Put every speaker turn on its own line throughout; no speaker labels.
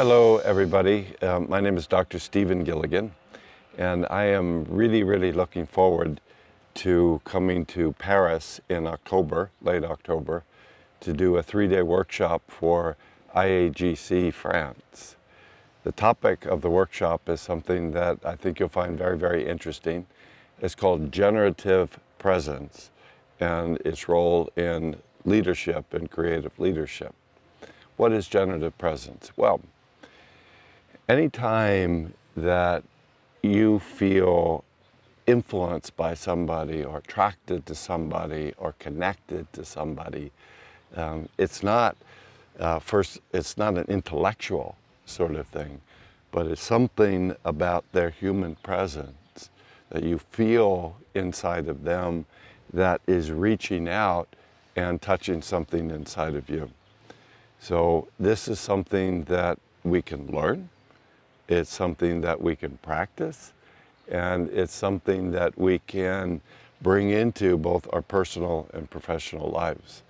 Hello, everybody. Um, my name is Dr. Stephen Gilligan, and I am really, really looking forward to coming to Paris in October, late October, to do a three-day workshop for IAGC France. The topic of the workshop is something that I think you'll find very, very interesting. It's called generative presence and its role in leadership and creative leadership. What is generative presence? Well, anytime that you feel influenced by somebody or attracted to somebody or connected to somebody, um, it's not uh, first, it's not an intellectual sort of thing, but it's something about their human presence that you feel inside of them that is reaching out and touching something inside of you. So this is something that we can learn. It's something that we can practice, and it's something that we can bring into both our personal and professional lives.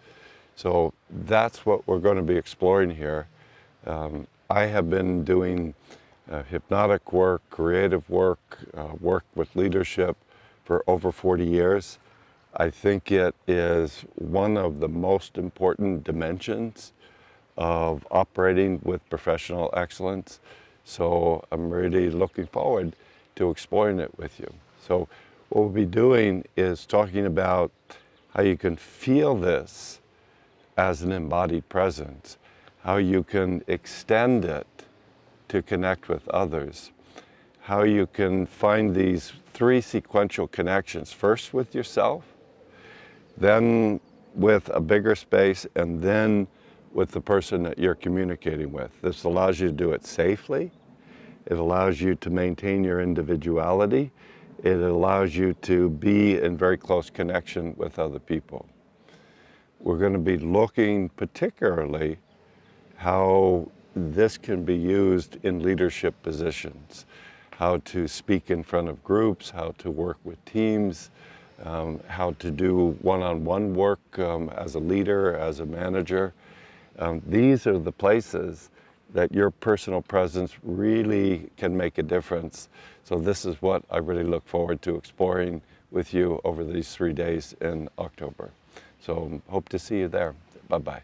So that's what we're going to be exploring here. Um, I have been doing uh, hypnotic work, creative work, uh, work with leadership for over 40 years. I think it is one of the most important dimensions of operating with professional excellence. So I'm really looking forward to exploring it with you. So what we'll be doing is talking about how you can feel this as an embodied presence, how you can extend it to connect with others, how you can find these three sequential connections, first with yourself, then with a bigger space, and then with the person that you're communicating with. This allows you to do it safely. It allows you to maintain your individuality. It allows you to be in very close connection with other people. We're going to be looking particularly how this can be used in leadership positions, how to speak in front of groups, how to work with teams, um, how to do one-on-one -on -one work um, as a leader, as a manager, um, these are the places that your personal presence really can make a difference. So this is what I really look forward to exploring with you over these three days in October. So hope to see you there. Bye-bye.